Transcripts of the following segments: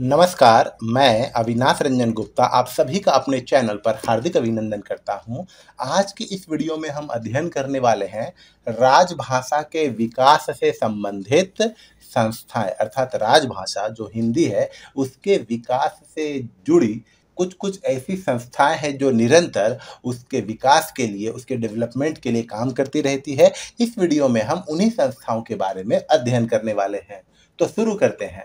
नमस्कार मैं अविनाश रंजन गुप्ता आप सभी का अपने चैनल पर हार्दिक अभिनंदन करता हूं। आज की इस वीडियो में हम अध्ययन करने वाले हैं राजभाषा के विकास से संबंधित संस्थाएं अर्थात राजभाषा जो हिंदी है उसके विकास से जुड़ी कुछ कुछ ऐसी संस्थाएं हैं जो निरंतर उसके विकास के लिए उसके डेवलपमेंट के लिए काम करती रहती है इस वीडियो में हम उन्हीं संस्थाओं के बारे में अध्ययन करने वाले हैं तो शुरू करते हैं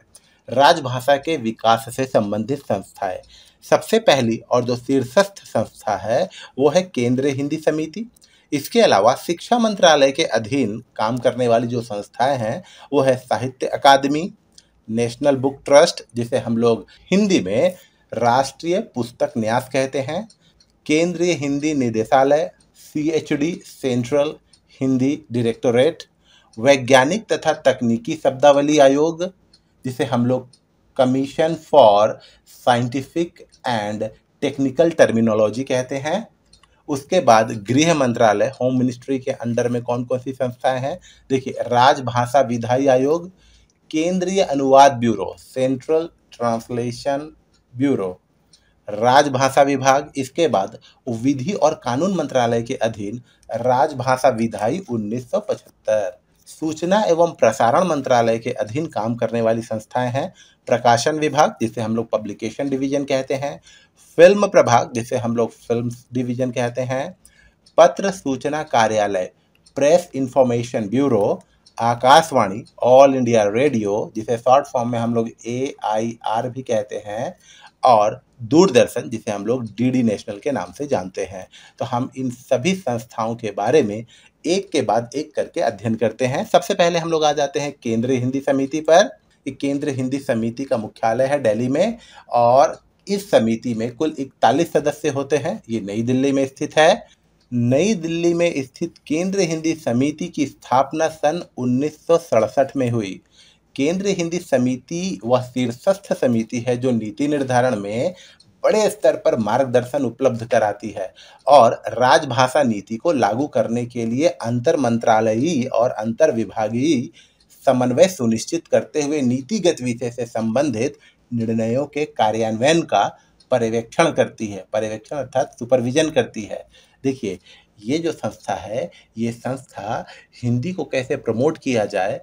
राजभाषा के विकास से संबंधित संस्थाएं सबसे पहली और जो शीर्षस्थ संस्था है वो है केंद्रीय हिंदी समिति इसके अलावा शिक्षा मंत्रालय के अधीन काम करने वाली जो संस्थाएं हैं वो है साहित्य अकादमी नेशनल बुक ट्रस्ट जिसे हम लोग हिंदी में राष्ट्रीय पुस्तक न्यास कहते हैं केंद्रीय हिंदी निदेशालय C H D central Hindi directorate वैज्ञानिक तथा तकनीकी शब्दावली आयोग जिसे हम लोग commission for scientific and technical terminology कहते हैं उसके बाद गृह मंत्रालय होम मिनिस्ट्री के अंडर में कौन कौन सी संस्थाएं हैं देखिए राजभाषा विधायी आयोग केंद्रीय अनुवाद ब्यूरो सेंट्रल ट्रांसलेशन ब्यूरो राजभाषा विभाग इसके बाद विधि और कानून मंत्रालय के अधीन राजभाषा विधायी 1975 सूचना एवं प्रसारण मंत्रालय के अधीन काम करने वाली संस्थाएं हैं प्रकाशन विभाग जिसे हम लोग पब्लिकेशन डिवीजन कहते हैं फिल्म प्रभाग जिसे हम लोग फिल्म डिवीजन कहते हैं पत्र सूचना कार्यालय press information bureau Akashvani all India radio जिसे शॉर्ट फॉर्म में हम लोग ए आई आर भी कहते हैं और दूरदर्शन जिसे हम लोग डीडी नेशनल के नाम से जानते हैं तो हम इन सभी संस्थाओं के बारे में एक के बाद एक करके अध्ययन करते हैं सबसे पहले हम लोग आ जाते हैं केंद्रीय हिंदी समिति पर केंद्र हिंदी समिति का मुख्यालय है दिल्ली में और इस समिति में कुल 41 सदस्य होते हैं ये नई दिल्ली में स्थित है नई दिल्ली में स्थित केंद्र हिंदी समिति की स्थापना सन उन्नीस में हुई केंद्र हिंदी समिति वह शीर्षस्थ समिति है जो नीति निर्धारण में बड़े स्तर पर मार्गदर्शन उपलब्ध कराती है और राजभाषा नीति को लागू करने के लिए अंतर मंत्रालयी और अंतर विभागीय समन्वय सुनिश्चित करते हुए नीतिगत विषय से संबंधित निर्णयों के कार्यान्वयन का पर्यवेक्षण करती है पर्यवेक्षण अर्थात सुपरविजन करती है देखिए ये जो संस्था है ये संस्था हिंदी को कैसे प्रमोट किया जाए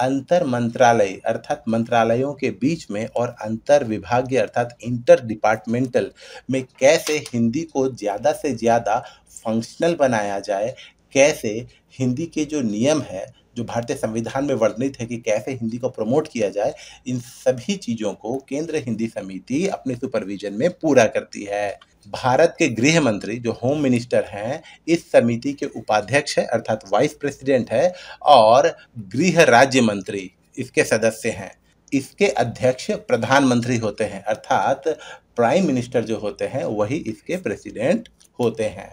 अंतर मंत्रालय अर्थात मंत्रालयों के बीच में और अंतर विभागीय अर्थात इंटर डिपार्टमेंटल में कैसे हिंदी को ज़्यादा से ज़्यादा फंक्शनल बनाया जाए कैसे हिंदी के जो नियम है जो भारतीय संविधान में वर्णित है कि कैसे हिंदी को प्रमोट किया जाए इन सभी चीज़ों को केंद्र हिंदी समिति अपने सुपरविजन में पूरा करती है भारत के गृह मंत्री जो होम मिनिस्टर हैं इस समिति के उपाध्यक्ष है अर्थात वाइस प्रेसिडेंट है और गृह राज्य मंत्री इसके सदस्य हैं इसके अध्यक्ष प्रधानमंत्री होते हैं अर्थात प्राइम मिनिस्टर जो होते हैं वही इसके प्रेसिडेंट होते हैं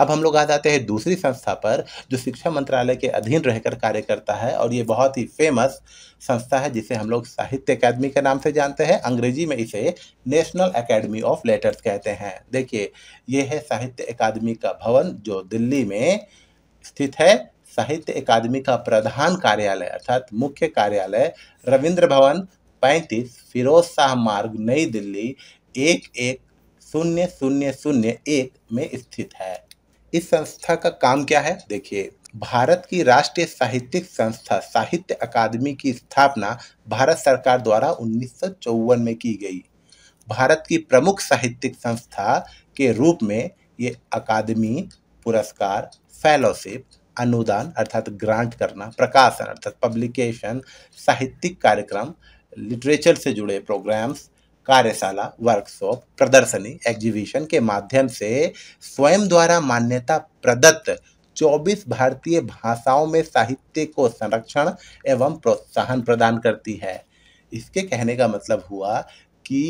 अब हम लोग आ जाते हैं दूसरी संस्था पर जो शिक्षा मंत्रालय के अधीन रहकर कार्य करता है और ये बहुत ही फेमस संस्था है जिसे हम लोग साहित्य अकादमी के नाम से जानते हैं अंग्रेजी में इसे नेशनल अकेडमी ऑफ लेटर्स कहते हैं देखिए ये है साहित्य अकादमी का भवन जो दिल्ली में स्थित है साहित्य अकादमी का प्रधान कार्यालय अर्थात मुख्य कार्यालय रविंद्र भवन पैंतीस फिरोज शाह मार्ग नई दिल्ली एक एक शून्य शून्य शून्य एक में स्थित है इस संस्था का काम क्या है देखिए भारत की राष्ट्रीय साहित्यिक संस्था साहित्य अकादमी की स्थापना भारत सरकार द्वारा उन्नीस में की गई भारत की प्रमुख साहित्यिक संस्था के रूप में ये अकादमी पुरस्कार फेलोशिप अनुदान अर्थात ग्रांट करना प्रकाशन अर्थात पब्लिकेशन साहित्यिक कार्यक्रम लिटरेचर से जुड़े प्रोग्राम्स कार्यशाला वर्कशॉप प्रदर्शनी एग्जीबिशन के माध्यम से स्वयं द्वारा मान्यता प्रदत्त 24 भारतीय भाषाओं में साहित्य को संरक्षण एवं प्रोत्साहन प्रदान करती है इसके कहने का मतलब हुआ कि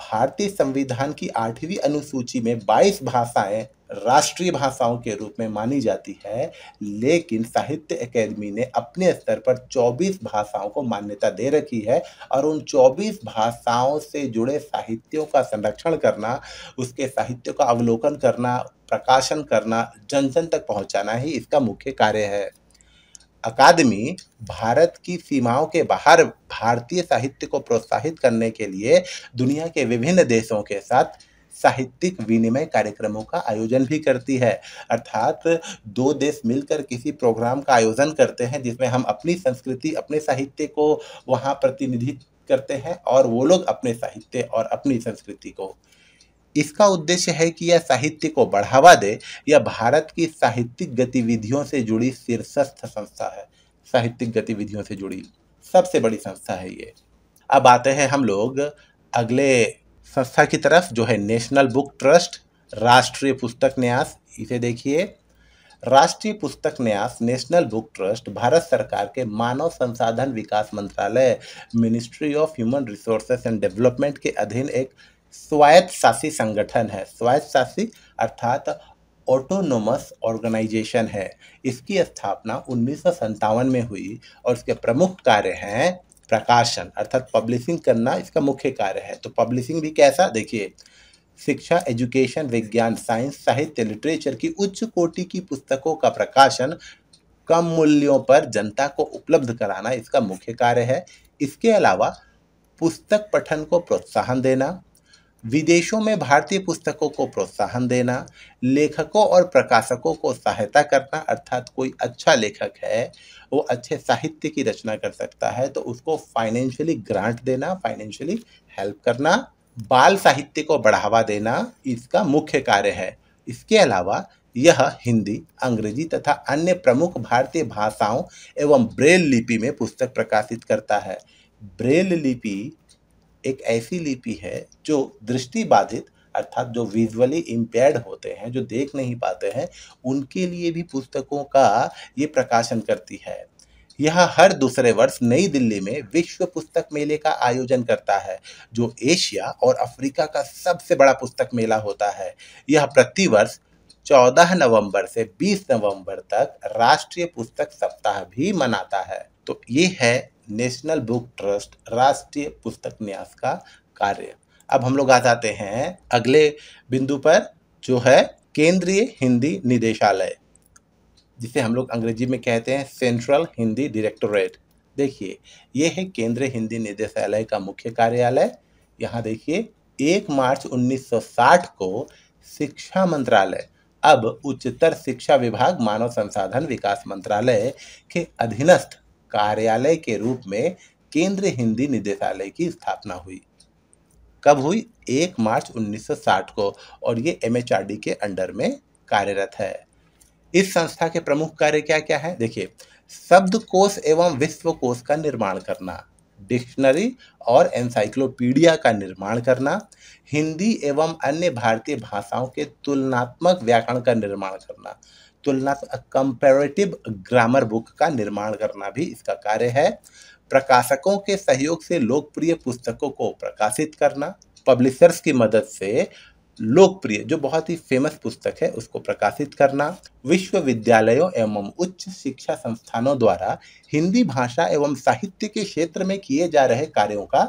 भारतीय संविधान की आठवीं अनुसूची में 22 भाषाएं राष्ट्रीय भाषाओं के रूप में मानी जाती है लेकिन साहित्य अकेदमी ने अपने स्तर पर 24 भाषाओं को मान्यता दे रखी है और उन 24 भाषाओं से जुड़े साहित्यों का संरक्षण करना उसके साहित्य का अवलोकन करना प्रकाशन करना जन जन तक पहुंचाना ही इसका मुख्य कार्य है अकादमी भारत की सीमाओं के बाहर भारतीय साहित्य को प्रोत्साहित करने के लिए दुनिया के विभिन्न देशों के साथ साहित्यिक विनिमय कार्यक्रमों का आयोजन भी करती है अर्थात दो देश मिलकर किसी प्रोग्राम का आयोजन करते हैं जिसमें हम अपनी संस्कृति अपने साहित्य को वहाँ प्रतिनिधित्व करते हैं और वो लोग अपने साहित्य और अपनी संस्कृति को इसका उद्देश्य है कि यह साहित्य को बढ़ावा दे यह भारत की साहित्यिक गतिविधियों से जुड़ी शीर्षस्थ संस्था है साहित्यिक गतिविधियों से जुड़ी सबसे बड़ी संस्था है ये अब आते हैं हम लोग अगले संस्था की तरफ जो है नेशनल बुक ट्रस्ट राष्ट्रीय पुस्तक न्यास इसे देखिए राष्ट्रीय पुस्तक न्यास नेशनल बुक ट्रस्ट भारत सरकार के मानव संसाधन विकास मंत्रालय ministry of human resources and development के अधीन एक स्वायत्त शासी संगठन है स्वायत्त शासी अर्थात ऑटोनोमस ऑर्गेनाइजेशन है इसकी स्थापना उन्नीस में हुई और इसके प्रमुख कार्य हैं प्रकाशन अर्थात पब्लिशिंग करना इसका मुख्य कार्य है तो पब्लिशिंग भी कैसा देखिए शिक्षा एजुकेशन विज्ञान साइंस साहित्य लिटरेचर की उच्च कोटि की पुस्तकों का प्रकाशन कम मूल्यों पर जनता को उपलब्ध कराना इसका मुख्य कार्य है इसके अलावा पुस्तक पठन को प्रोत्साहन देना विदेशों में भारतीय पुस्तकों को प्रोत्साहन देना लेखकों और प्रकाशकों को सहायता करना अर्थात कोई अच्छा लेखक है वो अच्छे साहित्य की रचना कर सकता है तो उसको फाइनेंशियली ग्रांट देना फाइनेंशियली हेल्प करना बाल साहित्य को बढ़ावा देना इसका मुख्य कार्य है इसके अलावा यह हिंदी अंग्रेजी तथा अन्य प्रमुख भारतीय भाषाओं एवं ब्रेल लिपि में पुस्तक प्रकाशित करता है ब्रेल लिपि एक ऐसी लिपि है जो दृष्टि बाधित अर्थात जो विजुअली इम्पेयर्ड होते हैं जो देख नहीं पाते हैं उनके लिए भी पुस्तकों का ये प्रकाशन करती है यह हर दूसरे वर्ष नई दिल्ली में विश्व पुस्तक मेले का आयोजन करता है जो एशिया और अफ्रीका का सबसे बड़ा पुस्तक मेला होता है यह प्रतिवर्ष 14 नवंबर से 20 नवंबर तक राष्ट्रीय पुस्तक सप्ताह भी मनाता है तो ये है नेशनल बुक ट्रस्ट राष्ट्रीय पुस्तक न्यास का कार्य अब हम लोग आ जाते हैं अगले बिंदु पर जो है केंद्रीय हिंदी निदेशालय जिसे हम लोग अंग्रेजी में कहते हैं सेंट्रल हिंदी डायरेक्टोरेट देखिए यह है केंद्रीय हिंदी निदेशालय का मुख्य कार्यालय यहाँ देखिए एक मार्च 1960 को शिक्षा मंत्रालय अब उच्चतर शिक्षा विभाग मानव संसाधन विकास मंत्रालय के अधीनस्थ कार्यालय के रूप में केंद्रीय हिंदी निदेशालय की स्थापना हुई कब हुई एक मार्च 1960 को और ये एम के अंडर में कार्यरत है इस संस्था के प्रमुख कार्य क्या क्या है देखिए शब्दकोश एवं विश्वकोश का निर्माण करना डिक्शनरी और एनसाइक्लोपीडिया का निर्माण करना हिंदी एवं अन्य भारतीय भाषाओं के तुलनात्मक व्याकरण का निर्माण करना तुलनात्मक कंपेरेटिव ग्रामर बुक का निर्माण करना भी इसका कार्य है प्रकाशकों के सहयोग से लोकप्रिय पुस्तकों को प्रकाशित करना पब्लिशर्स की मदद से लोकप्रिय जो बहुत ही फेमस पुस्तक है उसको प्रकाशित करना विश्वविद्यालयों एवं उच्च शिक्षा संस्थानों द्वारा हिंदी भाषा एवं साहित्य के क्षेत्र में किए जा रहे कार्यों का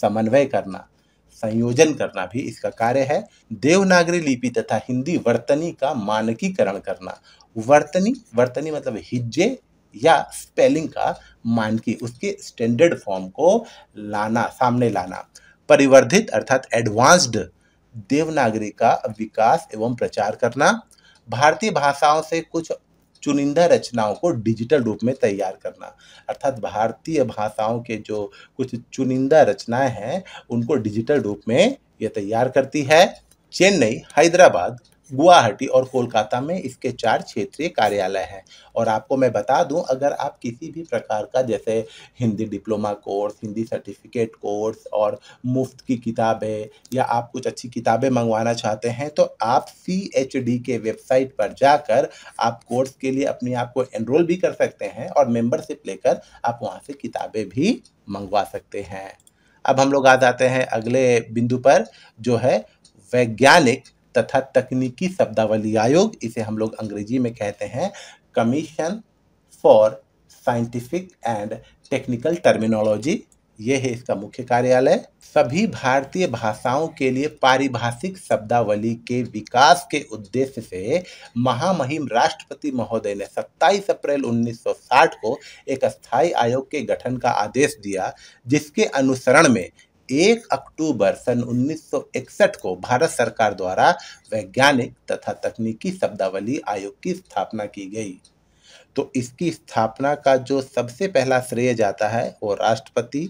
समन्वय करना संयोजन करना भी इसका कार्य है देवनागरी लिपि तथा हिंदी वर्तनी का मानकीकरण करना वर्तनी वर्तनी मतलब हिज्जे या स्पेलिंग का मानकी उसके स्टैंडर्ड फॉर्म को लाना सामने लाना परिवर्धित अर्थात एडवांस्ड देवनागरी का विकास एवं प्रचार करना भारतीय भाषाओं से कुछ चुनिंदा रचनाओं को डिजिटल रूप में तैयार करना अर्थात भारतीय भाषाओं के जो कुछ चुनिंदा रचनाएं हैं उनको डिजिटल रूप में ये तैयार करती है चेन्नई हैदराबाद गुवाहाटी और कोलकाता में इसके चार क्षेत्रीय कार्यालय हैं और आपको मैं बता दूं अगर आप किसी भी प्रकार का जैसे Hindi diploma course Hindi certificate course और मुफ्त की किताबें या आप कुछ अच्छी किताबें मंगवाना चाहते हैं तो आप सी एच डी के वेबसाइट पर जाकर आप कोर्स के लिए अपने आप को एनरोल भी कर सकते हैं और मेम्बरशिप लेकर आप वहाँ से किताबें भी मंगवा सकते हैं अब हम लोग आ जाते हैं अगले बिंदु पर जो है वैज्ञानिक तथा तकनीकी शब्दावली आयोग इसे हम लोग अंग्रेजी में कहते हैं commission for scientific and technical terminology यह है इसका मुख्य कार्यालय सभी भारतीय भाषाओं के लिए पारिभाषिक शब्दावली के विकास के उद्देश्य से महामहिम राष्ट्रपति महोदय ने 27 अप्रैल 1960 को एक स्थायी आयोग के गठन का आदेश दिया जिसके अनुसरण में एक अक्टूबर सन 1961 को भारत सरकार द्वारा वैज्ञानिक तथा तकनीकी शब्दावली आयोग की स्थापना की गई तो इसकी स्थापना का जो सबसे पहला श्रेय जाता है वो राष्ट्रपति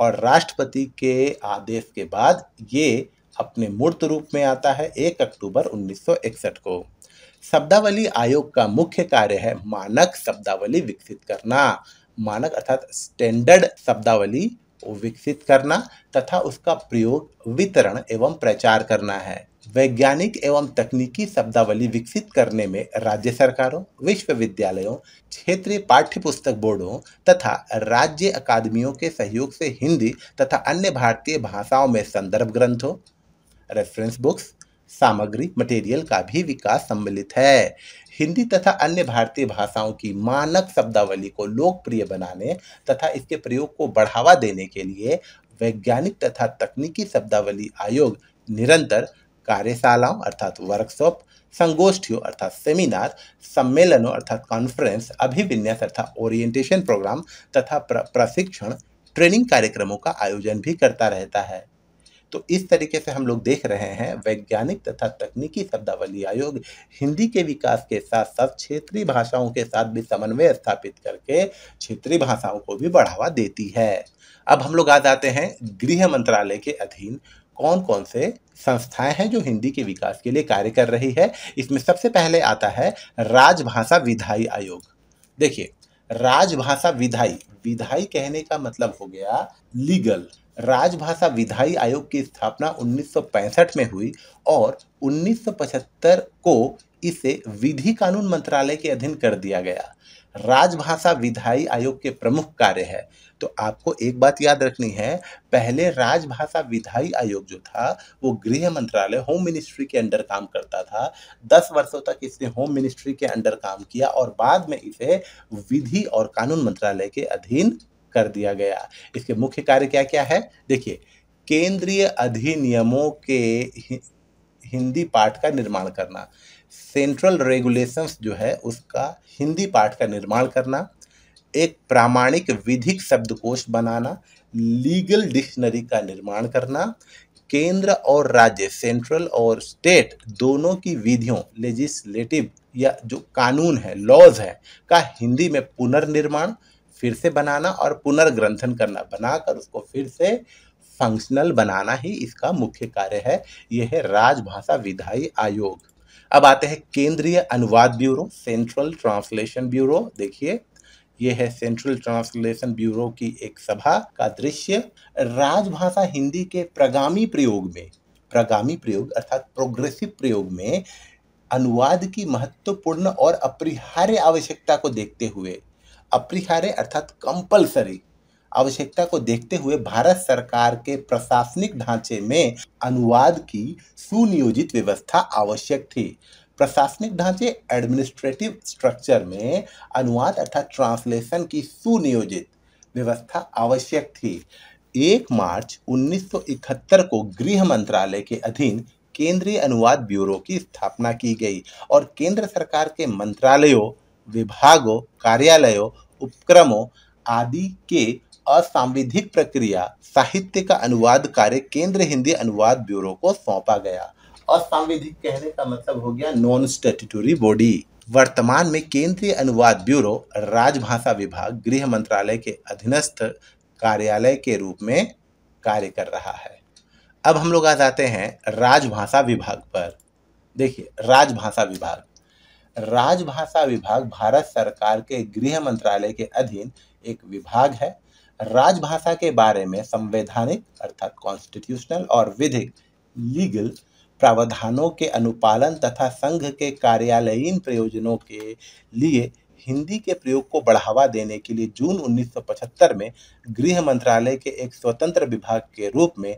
और राष्ट्रपति के आदेश के बाद ये अपने मूर्त रूप में आता है एक अक्टूबर 1961 को शब्दावली आयोग का मुख्य कार्य है मानक शब्दावली विकसित करना मानक अर्थात स्टैंडर्ड शब्दावली विकसित करना तथा उसका प्रयोग वितरण एवं प्रचार करना है वैज्ञानिक एवं तकनीकी शब्दावली विकसित करने में राज्य सरकारों विश्वविद्यालयों क्षेत्रीय पाठ्य पुस्तक बोर्डों तथा राज्य अकादमियों के सहयोग से हिंदी तथा अन्य भारतीय भाषाओं में संदर्भ ग्रंथों रेफरेंस बुक्स सामग्री मटेरियल का भी विकास सम्मिलित है हिंदी तथा अन्य भारतीय भाषाओं की मानक शब्दावली को लोकप्रिय बनाने तथा इसके प्रयोग को बढ़ावा देने के लिए वैज्ञानिक तथा तकनीकी शब्दावली आयोग निरंतर कार्यशालाओं अर्थात वर्कशॉप संगोष्ठियों अर्थात सेमिनार सम्मेलनों अर्थात कॉन्फ्रेंस अभिविन्यास अर्थात ओरिएंटेशन प्रोग्राम तथा प्रशिक्षण ट्रेनिंग कार्यक्रमों का आयोजन भी करता रहता है तो इस तरीके से हम लोग देख रहे हैं वैज्ञानिक तथा तकनीकी शब्दावली आयोग हिंदी के विकास के साथ साथ क्षेत्रीय भाषाओं के साथ भी समन्वय स्थापित करके क्षेत्रीय भाषाओं को भी बढ़ावा देती है अब हम लोग आ जाते हैं गृह मंत्रालय के अधीन कौन कौन से संस्थाएं हैं जो हिंदी के विकास के लिए कार्य कर रही है इसमें सबसे पहले आता है राजभाषा विधाई आयोग देखिए राजभाषा विधाई विधाई कहने का मतलब हो गया लीगल राजभाषा विधायी आयोग की स्थापना 1965 में हुई और 1975 को इसे विधि कानून मंत्रालय के अधीन कर दिया गया राजभाषा विधायी आयोग के प्रमुख कार्य है तो आपको एक बात याद रखनी है पहले राजभाषा विधायी आयोग जो था वो गृह मंत्रालय होम मिनिस्ट्री के अंडर काम करता था दस वर्षों तक इसने होम मिनिस्ट्री के अंडर काम किया और बाद में इसे विधि और कानून मंत्रालय के अधीन कर दिया गया इसके मुख्य कार्य क्या क्या है देखिए केंद्रीय अधिनियमों के हिंदी पाठ का निर्माण करना सेंट्रल रेगुलेशंस जो है उसका हिंदी पाठ का निर्माण करना एक प्रामाणिक विधिक शब्दकोश बनाना लीगल डिक्शनरी का निर्माण करना केंद्र और राज्य सेंट्रल और स्टेट दोनों की विधियों लेजिस्लेटिव या जो कानून है लॉज है का हिंदी में पुनर्निर्माण फिर से बनाना और पुनर्ग्रंथन करना बनाकर उसको फिर से फंक्शनल बनाना ही इसका मुख्य कार्य है यह है राजभाषा विधायी आयोग अब आते हैं केंद्रीय अनुवाद ब्यूरो सेंट्रल ट्रांसलेशन ब्यूरो देखिए यह है सेंट्रल ट्रांसलेशन ब्यूरो की एक सभा का दृश्य राजभाषा हिंदी के प्रगामी प्रयोग में प्रगामी प्रयोग अर्थात प्रोग्रेसिव प्रयोग में अनुवाद की महत्वपूर्ण और अपरिहार्य आवश्यकता को देखते हुए अपरिहार्य अर्थात कंपलसरी आवश्यकता को देखते हुए भारत सरकार के प्रशासनिक ढांचे में अनुवाद की सुनियोजित व्यवस्था आवश्यक थी प्रशासनिक ढांचे एडमिनिस्ट्रेटिव स्ट्रक्चर में अनुवाद अर्थात ट्रांसलेशन की सुनियोजित व्यवस्था आवश्यक थी एक मार्च 1971 को गृह मंत्रालय के अधीन केंद्रीय अनुवाद ब्यूरो की स्थापना की गई और केंद्र सरकार के मंत्रालयों विभागों कार्यालयों उपक्रमों आदि के असांविधिक प्रक्रिया साहित्य का अनुवाद कार्य केंद्र हिंदी अनुवाद ब्यूरो को सौंपा गया असांविधिक कहने का मतलब हो गया नॉन स्टेटूटरी बॉडी वर्तमान में केंद्रीय अनुवाद ब्यूरो राजभाषा विभाग गृह मंत्रालय के अधीनस्थ कार्यालय के रूप में कार्य कर रहा है अब हम लोग आ जाते हैं राजभाषा विभाग पर देखिए राजभाषा विभाग राजभाषा विभाग भारत सरकार के गृह मंत्रालय के अधीन एक विभाग है राजभाषा के बारे में संवैधानिक अर्थात कॉन्स्टिट्यूशनल और विधिक लीगल प्रावधानों के अनुपालन तथा संघ के कार्यालयीन प्रयोजनों के लिए हिंदी के प्रयोग को बढ़ावा देने के लिए जून 1975 में गृह मंत्रालय के एक स्वतंत्र विभाग के रूप में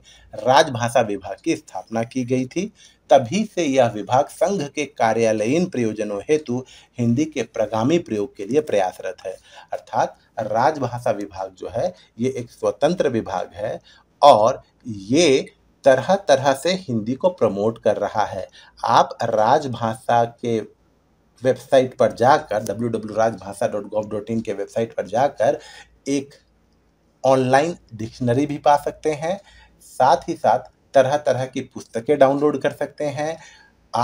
राजभाषा विभाग की स्थापना की गई थी तभी से यह विभाग संघ के कार्यालयीन प्रयोजनों हेतु हिंदी के प्रगामी प्रयोग के लिए प्रयासरत है अर्थात राजभाषा विभाग जो है ये एक स्वतंत्र विभाग है और ये तरह तरह से हिंदी को प्रमोट कर रहा है आप राजभाषा के वेबसाइट पर जाकर W W Rajbhasha dot gov dot in के वेबसाइट पर जाकर एक ऑनलाइन डिक्शनरी भी पा सकते हैं साथ ही साथ तरह तरह की पुस्तकें डाउनलोड कर सकते हैं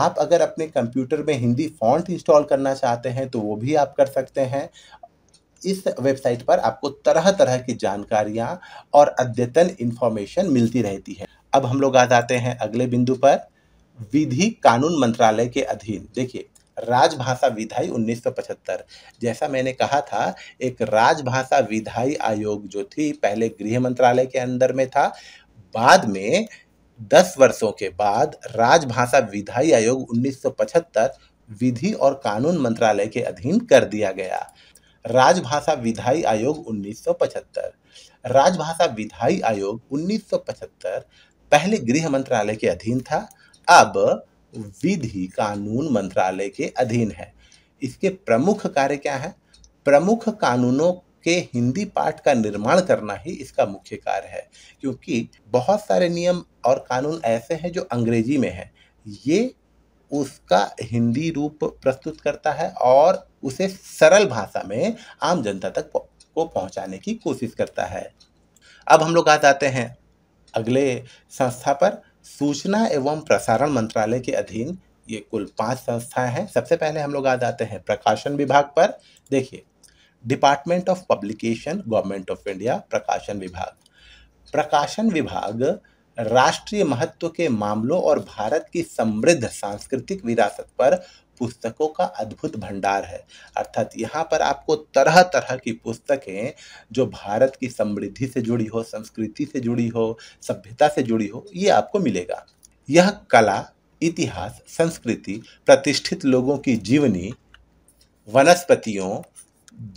आप अगर अपने कंप्यूटर में हिंदी फॉन्ट इंस्टॉल करना चाहते हैं तो वो भी आप कर सकते हैं इस वेबसाइट पर आपको तरह तरह की जानकारियाँ और अद्यतन इन्फॉर्मेशन मिलती रहती है अब हम लोग आ जाते हैं अगले बिंदु पर विधि कानून मंत्रालय के अधीन देखिए राजभाषा विधाई 1975 जैसा मैंने कहा था एक राजभाषा विधाई आयोग जो थी पहले गृह मंत्रालय के अंदर में था बाद में दस वर्षों के बाद राजभाषा विधायी आयोग 1975 विधि और कानून मंत्रालय के अधीन कर दिया गया राजभाषा विधायी आयोग 1975 राजभाषा विधायी आयोग 1975 पहले गृह मंत्रालय के अधीन था अब विधि कानून मंत्रालय के अधीन है इसके प्रमुख कार्य क्या है प्रमुख कानूनों के हिंदी पाठ का निर्माण करना ही इसका मुख्य कार्य है क्योंकि बहुत सारे नियम और कानून ऐसे हैं जो अंग्रेजी में हैं ये उसका हिंदी रूप प्रस्तुत करता है और उसे सरल भाषा में आम जनता तक को पहुंचाने की कोशिश करता है अब हम लोग आ जाते हैं अगले संस्था पर सूचना एवं प्रसारण मंत्रालय के अधीन ये कुल पांच संस्थाएं हैं सबसे पहले हम लोग आ जाते हैं प्रकाशन विभाग पर देखिए department of publication government of India प्रकाशन विभाग प्रकाशन विभाग राष्ट्रीय महत्व के मामलों और भारत की समृद्ध सांस्कृतिक विरासत पर पुस्तकों का अद्भुत भंडार है अर्थात यहाँ पर आपको तरह तरह की पुस्तकें जो भारत की समृद्धि से जुड़ी हो संस्कृति से जुड़ी हो सभ्यता से जुड़ी हो ये आपको मिलेगा यह कला इतिहास संस्कृति प्रतिष्ठित लोगों की जीवनी वनस्पतियों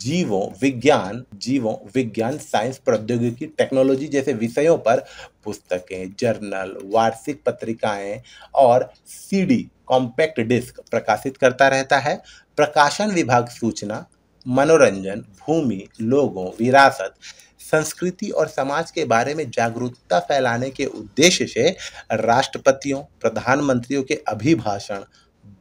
जीवों विज्ञान जीवों विज्ञान साइंस प्रौद्योगिकी टेक्नोलॉजी जैसे विषयों पर पुस्तकें जर्नल वार्षिक पत्रिकाएं और सीडी कॉम्पैक्ट डिस्क प्रकाशित करता रहता है प्रकाशन विभाग सूचना मनोरंजन भूमि लोगों विरासत संस्कृति और समाज के बारे में जागरूकता फैलाने के उद्देश्य से राष्ट्रपतियों प्रधानमंत्रियों के अभिभाषण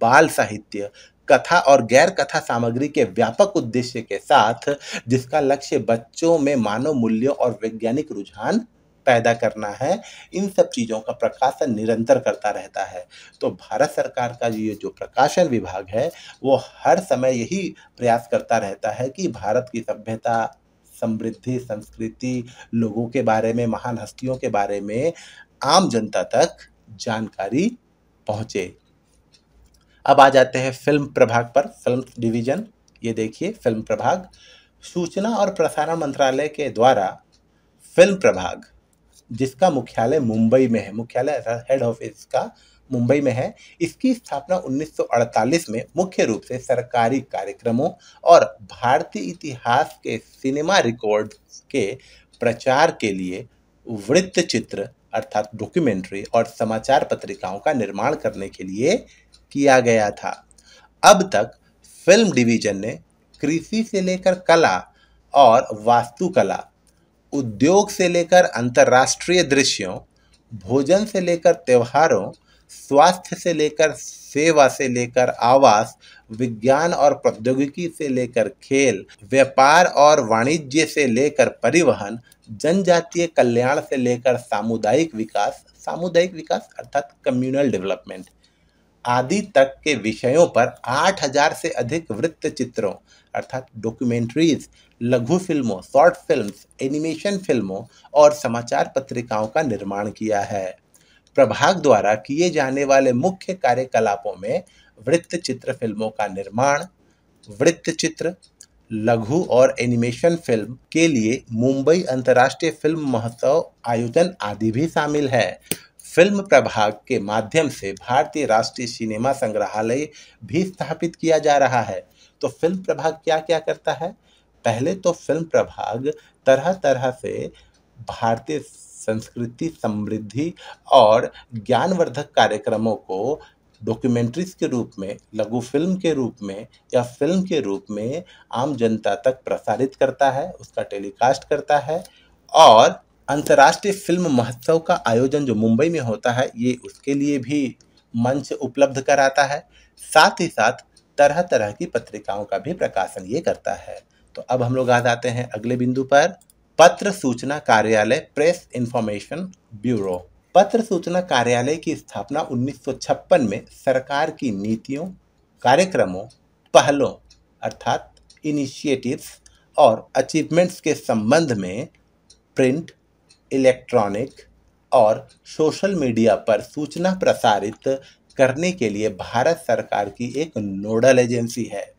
बाल साहित्य कथा और गैर कथा सामग्री के व्यापक उद्देश्य के साथ जिसका लक्ष्य बच्चों में मानव मूल्यों और वैज्ञानिक रुझान पैदा करना है इन सब चीज़ों का प्रकाशन निरंतर करता रहता है तो भारत सरकार का ये जो प्रकाशन विभाग है वो हर समय यही प्रयास करता रहता है कि भारत की सभ्यता समृद्धि संस्कृति लोगों के बारे में महान हस्तियों के बारे में आम जनता तक जानकारी पहुँचे अब आ जाते हैं फिल्म प्रभाग पर फिल्म डिवीजन ये देखिए फिल्म प्रभाग सूचना और प्रसारण मंत्रालय के द्वारा फिल्म प्रभाग जिसका मुख्यालय मुंबई में है मुख्यालय हेड ऑफिस का मुंबई में है इसकी स्थापना 1948 में मुख्य रूप से सरकारी कार्यक्रमों और भारतीय इतिहास के सिनेमा रिकॉर्ड के प्रचार के लिए वृत्त चित्र अर्थात डॉक्यूमेंट्री और समाचार पत्रिकाओं का निर्माण करने के लिए किया गया था अब तक फिल्म डिवीजन ने कृषि से लेकर कला और वास्तुकला उद्योग से लेकर अंतर्राष्ट्रीय दृश्यों भोजन से लेकर त्योहारों स्वास्थ्य से लेकर सेवा से लेकर आवास विज्ञान और प्रौद्योगिकी से लेकर खेल व्यापार और वाणिज्य से लेकर परिवहन जनजातीय कल्याण से लेकर सामुदायिक विकास सामुदायिक विकास अर्थात कम्युनल डेवलपमेंट आदि तक के विषयों पर 8000 से अधिक वृत्त चित्रों अर्थात डॉक्यूमेंट्रीज लघु फिल्मों शॉर्ट फिल्म्स, एनिमेशन फिल्मों और समाचार पत्रिकाओं का निर्माण किया है प्रभाग द्वारा किए जाने वाले मुख्य कार्यकलापों में वृत्त चित्र फिल्मों का निर्माण वृत्त चित्र लघु और एनिमेशन फिल्म के लिए मुंबई अंतर्राष्ट्रीय फिल्म महोत्सव आयोजन आदि भी शामिल है फिल्म प्रभाग के माध्यम से भारतीय राष्ट्रीय सिनेमा संग्रहालय भी स्थापित किया जा रहा है तो फिल्म प्रभाग क्या क्या करता है पहले तो फिल्म प्रभाग तरह तरह से भारतीय संस्कृति समृद्धि और ज्ञानवर्धक कार्यक्रमों को डॉक्यूमेंट्रीज के रूप में लघु फिल्म के रूप में या फिल्म के रूप में आम जनता तक प्रसारित करता है उसका टेलीकास्ट करता है और अंतर्राष्ट्रीय फिल्म महोत्सव का आयोजन जो मुंबई में होता है ये उसके लिए भी मंच उपलब्ध कराता है साथ ही साथ तरह तरह की पत्रिकाओं का भी प्रकाशन ये करता है तो अब हम लोग आ जाते हैं अगले बिंदु पर पत्र सूचना कार्यालय प्रेस इंफॉर्मेशन ब्यूरो पत्र सूचना कार्यालय की स्थापना 1956 में सरकार की नीतियों कार्यक्रमों पहलों अर्थात इनिशिएटिव्स और अचीवमेंट्स के संबंध में प्रिंट इलेक्ट्रॉनिक और सोशल मीडिया पर सूचना प्रसारित करने के लिए भारत सरकार की एक नोडल एजेंसी है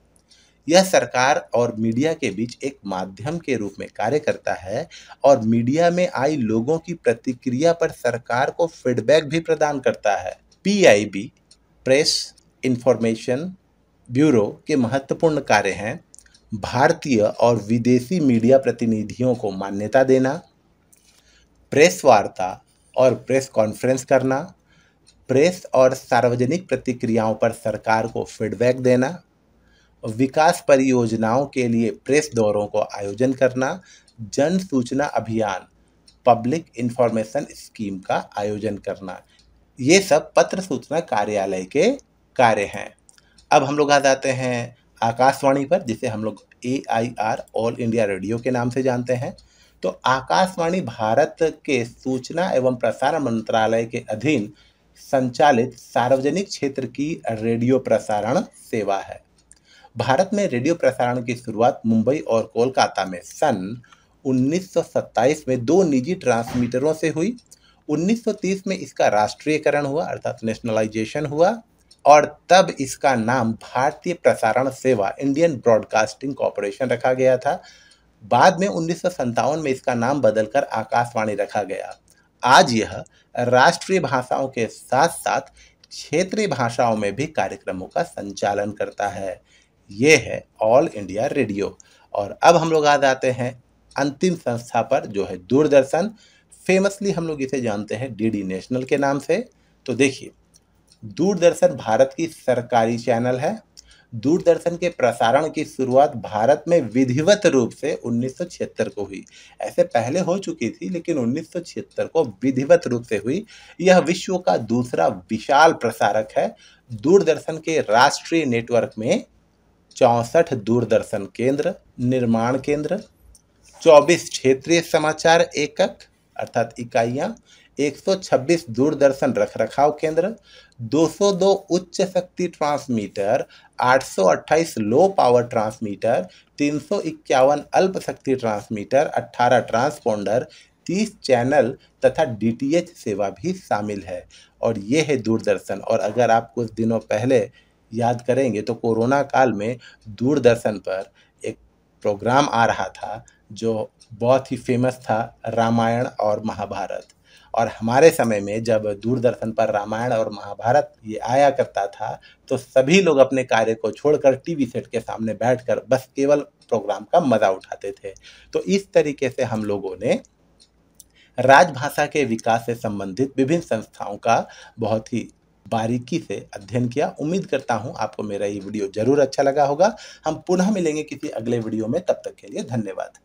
यह सरकार और मीडिया के बीच एक माध्यम के रूप में कार्य करता है और मीडिया में आई लोगों की प्रतिक्रिया पर सरकार को फीडबैक भी प्रदान करता है पीआईबी प्रेस इंफॉर्मेशन ब्यूरो के महत्वपूर्ण कार्य हैं भारतीय और विदेशी मीडिया प्रतिनिधियों को मान्यता देना प्रेस वार्ता और प्रेस कॉन्फ्रेंस करना प्रेस और सार्वजनिक प्रतिक्रियाओं पर सरकार को फीडबैक देना विकास परियोजनाओं के लिए प्रेस दौरों को आयोजन करना जन सूचना अभियान पब्लिक इंफॉर्मेशन स्कीम का आयोजन करना ये सब पत्र सूचना कार्यालय के कार्य हैं अब हम लोग आ जाते हैं आकाशवाणी पर जिसे हम लोग A I R all India radio के नाम से जानते हैं तो आकाशवाणी भारत के सूचना एवं प्रसारण मंत्रालय के अधीन संचालित सार्वजनिक क्षेत्र की रेडियो प्रसारण सेवा है भारत में रेडियो प्रसारण की शुरुआत मुंबई और कोलकाता में सन 1927 में दो निजी ट्रांसमीटरों से हुई 1930 में इसका राष्ट्रीयकरण हुआ अर्थात नेशनलाइजेशन हुआ और तब इसका नाम भारतीय प्रसारण सेवा इंडियन ब्रॉडकास्टिंग कॉरपोरेशन रखा गया था बाद में उन्नीस में इसका नाम बदलकर आकाशवाणी रखा गया आज यह राष्ट्रीय भाषाओं के साथ साथ क्षेत्रीय भाषाओं में भी कार्यक्रमों का संचालन करता है ये है ऑल इंडिया रेडियो और अब हम लोग आ जाते हैं अंतिम संस्था पर जो है दूरदर्शन फेमसली हम लोग इसे जानते हैं डीडी नेशनल के नाम से तो देखिए दूरदर्शन भारत की सरकारी चैनल है दूरदर्शन के प्रसारण की शुरुआत भारत में विधिवत रूप से 1976 को हुई ऐसे पहले हो चुकी थी लेकिन 1976 को विधिवत रूप से हुई यह विश्व का दूसरा विशाल प्रसारक है दूरदर्शन के राष्ट्रीय नेटवर्क में चौंसठ दूरदर्शन केंद्र निर्माण केंद्र 24 क्षेत्रीय समाचार एकक अर्थात इकाइयाँ 126 दूरदर्शन रख रखाव केंद्र 202 उच्च शक्ति ट्रांसमीटर 828 लो पावर ट्रांसमीटर तीन अल्प शक्ति ट्रांसमीटर 18 ट्रांसपोंडर 30 चैनल तथा डीटीएच सेवा भी शामिल है और ये है दूरदर्शन और अगर आप कुछ दिनों पहले याद करेंगे तो कोरोना काल में दूरदर्शन पर एक प्रोग्राम आ रहा था जो बहुत ही फेमस था रामायण और महाभारत और हमारे समय में जब दूरदर्शन पर रामायण और महाभारत ये आया करता था तो सभी लोग अपने कार्य को छोड़कर टीवी सेट के सामने बैठकर बस केवल प्रोग्राम का मज़ा उठाते थे तो इस तरीके से हम लोगों ने राजभाषा के विकास से संबंधित विभिन्न संस्थाओं का बहुत ही बारीकी से अध्ययन किया उम्मीद करता हूँ आपको मेरा ये वीडियो जरूर अच्छा लगा होगा हम पुनः मिलेंगे किसी अगले वीडियो में तब तक के लिए धन्यवाद